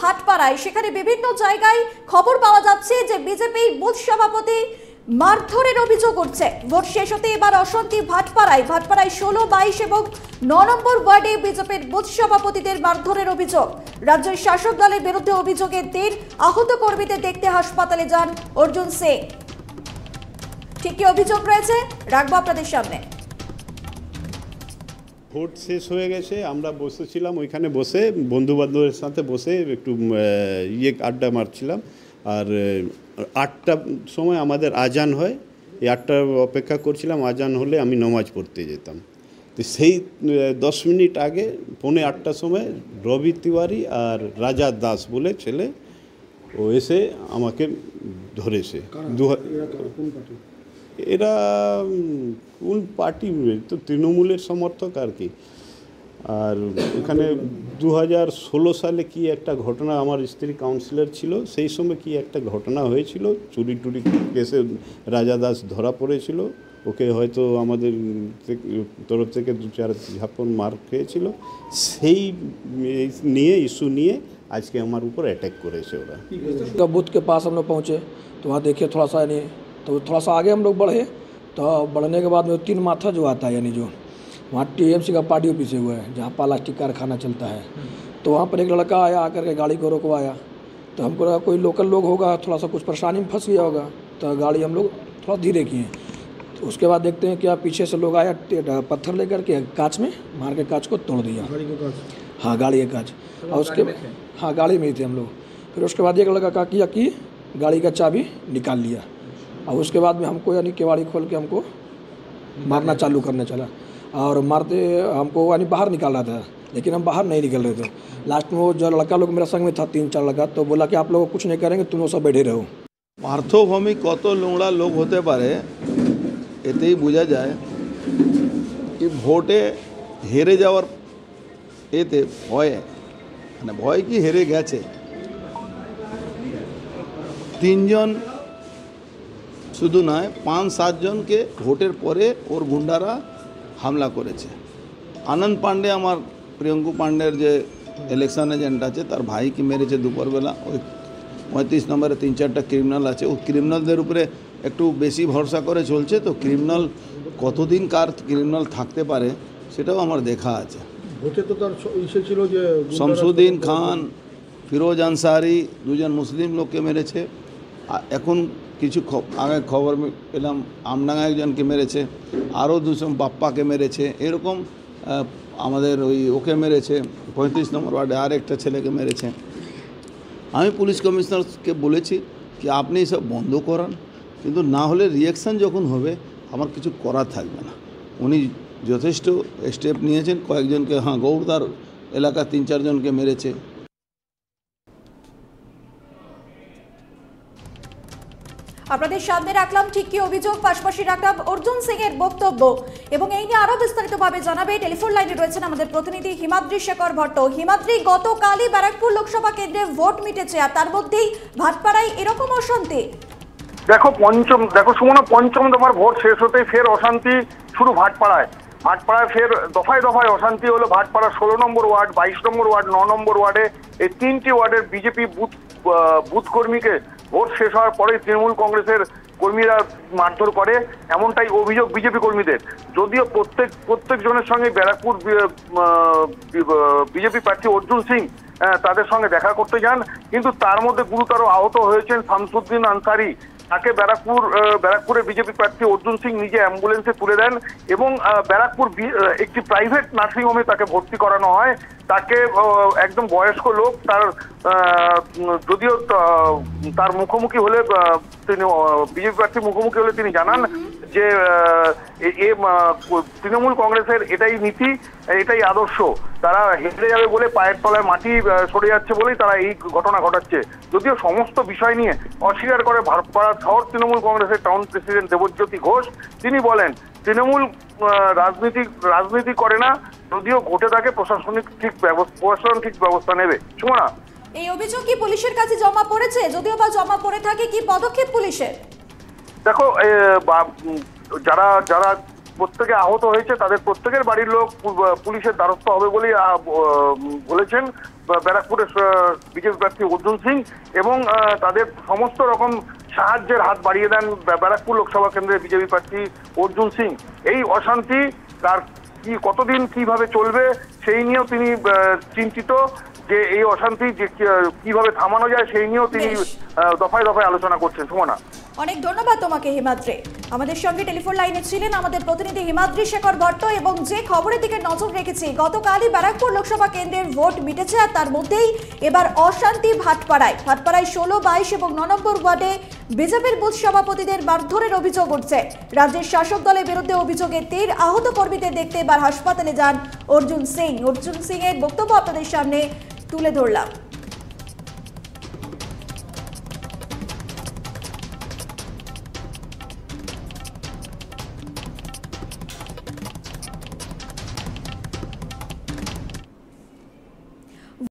ভাটপাড়ায় সেখানে বিভিন্ন জায়গায় খবর পাওয়া যাচ্ছে যে বিজেপি বুথ সভাপতি মারধরের অভিযোগ উঠছে ভোট শেষ হতে এবার অশান্তি ভাটপাড়ায় ভাটপাড়ায় ষোলো বাইশ এবং ন নম্বর ওয়ার্ডে বিজেপির বুথ সভাপতিদের মারধরের অভিযোগ রাজ্যের শাসক দলের বিরুদ্ধে অভিযোগের দিন আহত কর্মীদের দেখতে হাসপাতালে যান অর্জুন সিং ঠিকই অভিযোগ রয়েছে রাখবো আপনাদের সামনে ভোট শেষ হয়ে গেছে আমরা বসেছিলাম ওইখানে বসে বন্ধুবান্ধবের সাথে বসে একটু ইয়ে আড্ডা মারছিলাম আর আটটা সময় আমাদের আজান হয় এই আটটা অপেক্ষা করছিলাম আজান হলে আমি নমাজ পড়তে যেতাম তো সেই দশ মিনিট আগে পৌনে আটটার সময় রবি তিওয়ারি আর রাজা দাস বলে ছেলে ও এসে আমাকে ধরেছে দু এরা কোন পার্টি তো তৃণমূলের সমর্থক আর কি আর এখানে দু সালে কি একটা ঘটনা আমার স্ত্রী কাউন্সিলর ছিল সেই সময় কি একটা ঘটনা হয়েছিল চুরি টুরি কেসে রাজা দাস ধরা পড়েছিল ওকে হয়তো আমাদের তরফ থেকে দু চার ঝাপন মার খেয়েছিল সেই নিয়ে ইস্যু নিয়ে আজকে আমার উপর অ্যাটাক করেছে ওরা বুথকে পাশ আমরা পৌঁছে তোমার দেখে पास हम लोग तो थोड़ा सा आगे हम लोग बढ़े तो बढ़ने के बाद में तीन माथा जो आता है यानी जो वहाँ टी का पार्टी ऑफिस हुआ है जहाँ प्लास्टिक कारखाना चलता है तो वहाँ पर एक लड़का आया आकर के गाड़ी को रोकवाया तो हमको लगा कोई लोकल लोग होगा थोड़ा सा कुछ परेशानी में फंस गया होगा तो गाड़ी हम लोग थोड़ा धीरे किए तो उसके बाद देखते हैं क्या पीछे से लोग आया पत्थर लेकर के कांच में मार के कांच को तोड़ दिया हाँ गाड़ी के कांच तो और उसके हाँ गाड़ी में ही थे हम लोग फिर उसके बाद एक लड़का का किया कि गाड़ी का चाबी निकाल लिया और उसके बाद में हमको यानी केवाड़ी खोल के हमको मारना चालू करने चला और मारते हमको यानी बाहर निकाल रहा था लेकिन हम बाहर नहीं निकल रहे थे लास्ट में वो जो लड़का लोग मेरा संग में था तीन चार लड़का तो बोला कि आप लोग कुछ नहीं करेंगे तुम सब बैठे रहो পার্থভূমি কত লোংড়া লোক হতে পারে बुझा जाए कि भोटे हेरे जावर যাওয়ার এতে ভয়ে भय कि हेरे गए तीन जन শুধু নয় পাঁচ সাতজনকে ভোটের পরে ওর গুন্ডারা হামলা করেছে আনন্দ পাণ্ডে আমার প্রিয়ঙ্কু পাণ্ডের যে ইলেকশন এজেন্ট আছে তার ভাইকে মেরেছে দুপুরবেলা ওই পঁয়ত্রিশ নম্বরে তিন চারটা ক্রিমিনাল আছে ও ক্রিমিনালদের উপরে একটু বেশি ভরসা করে চলছে তো ক্রিমিনাল কতদিন কার ক্রিমিনাল থাকতে পারে সেটাও আমার দেখা আছে ভোটে তো তার ছিল যে শামসুদ্দিন খান ফিরোজ আনসারি দুজন মুসলিম লোককে মেরেছে এখন কিছু আগে খবর পেলাম আমডাঙ্গা একজনকে মেরেছে আরও দুজন বাপ্পাকে মেরেছে এরকম আমাদের ওই ওকে মেরেছে পঁয়ত্রিশ নম্বর ওয়ার্ডে আর একটা ছেলেকে মেরেছে আমি পুলিশ কমিশনারকে বলেছি কি আপনি এসব বন্ধ করান কিন্তু না হলে রিয়াকশান যখন হবে আমার কিছু করা থাকবে না উনি যথেষ্ট স্টেপ নিয়েছেন কয়েকজনকে হ্যাঁ গৌরদার এলাকা তিন চারজনকে মেরেছে আপনাদের সামনে রাখলাম ঠিক কি অভিযোগ পাশাপাশি রাখলাম অর্জুন সিং এর বক্তব্য এবং এই নিয়ে আরো বিস্তারিতভাবে জানাবে টেলিফোন লাইনে রয়েছেন আমাদের প্রতিনিধি হিমাদ্রি শেখর ভট্ট হিমাদ্রি গতকালই ব্যারাকপুর লোকসভা কেন্দ্রে ভোট মিটেছে আর তার মধ্যেই ভাটপাড়ায় এরকম অশান্তি দেখো পঞ্চম দেখো সুমনা পঞ্চম তোমার ভোট শেষ হতে ফের অশান্তি শুরু ভাটপাড়ায় ভাটপাড়ায় ফের দফায় দফায় অশান্তি হলো ভাটপাড়া ষোলো নম্বর ওয়ার্ড বাইশ নম্বর ওয়ার্ড ন নম্বর ওয়ার্ডে এই তিনটি ওয়ার্ডের বিজেপি বুথ বুথ কর্মীকে ভোট শেষ হওয়ার পরে তৃণমূল কংগ্রেসের কর্মীরা মারধর করে এমনটাই অভিযোগ বিজেপি কর্মীদের যদিও প্রত্যেক প্রত্যেকজনের সঙ্গে ব্যারাকপুর বিজেপি প্রার্থী অর্জুন সিং তাদের সঙ্গে দেখা করতে যান কিন্তু তার মধ্যে গুরুতর আহত হয়েছেন শামসুদ্দিন আনসারি তাকে ব্যারাকপুর ব্যারাকপুরে বিজেপি প্রার্থী অর্জুন সিং নিজে অ্যাম্বুলেন্সে তুলে দেন এবং ব্যারাকপুর একটি প্রাইভেট নার্সিংহোমে তাকে ভর্তি করানো হয় তাকে একদম বয়স্ক লোক তার যদিও তার মুখোমুখি হলে তিনি বিজেপি প্রার্থীর মুখোমুখি হলে তিনি জানান যে তৃণমূল কংগ্রেসের এটাই নীতি এটাই আদর্শ তারা হেঁটে যাবে বলে পায়ের তলায় মাটি সরে যাচ্ছে বলেই তারা এই ঘটনা ঘটাচ্ছে যদিও সমস্ত বিষয় নিয়ে অস্বীকার করে ভারতপাড়া শহর তৃণমূল কংগ্রেসের টাউন প্রেসিডেন্ট দেবজ্যোতি ঘোষ তিনি বলেন তৃণমূল রাজনীতি রাজনীতি করে না যদিও ঘটে থাকে প্রশাসনিক ঠিক প্রশাসন ঠিক ব্যবস্থা নেবে শোনা এই অভিযোগ কি পুলিশের কাছে জমা পড়েছে যদিও বা জমা পড়ে থাকে কি পদক্ষেপ পুলিশের দেখো যারা যারা প্রত্যেকে আহত হয়েছে তাদের প্রত্যেকের বাড়ির লোক পুলিশের দ্বারস্থ হবে বলেই বলেছেন ব্যারাকপুরের বিজেপি প্রার্থী অর্জুন সিং এবং তাদের সমস্ত রকম সাহায্যের হাত বাড়িয়ে দেন ব্যারাকপুর লোকসভা কেন্দ্রের বিজেপি প্রার্থী অর্জুন সিং এই অশান্তি তার কি কতদিন কিভাবে চলবে সেই নিয়েও তিনি চিন্তিত যে এই অশান্তি যে কিভাবে থামানো যায় সেই নিয়েও তিনি দফায় দফায় আলোচনা করছেন সুমনা অনেক ধন্যবাদ তোমাকে হিমাদ্রে আমাদের সঙ্গে টেলিফোন লাইনে ছিলেন আমাদের প্রতিনিধি হিমাদ্রি শেখর ভট্ট এবং যে খবরের দিকে নজর রেখেছি গতকালই ব্যারাকপুর লোকসভা কেন্দ্রের ভোট মিটেছে আর তার মধ্যেই এবার অশান্তি ভাটপাড়ায় ভাটপাড়ায় ষোলো বাইশ এবং ন নম্বর ওয়ার্ডে বিজেপির বুথ সভাপতিদের মারধরের অভিযোগ উঠছে রাজ্যের শাসক দলের বিরুদ্ধে অভিযোগে তীর আহত কর্মীদের দেখতে এবার হাসপাতালে যান অর্জুন সিং অর্জুন সিং এর বক্তব্য আপনাদের সামনে তুলে ধরলাম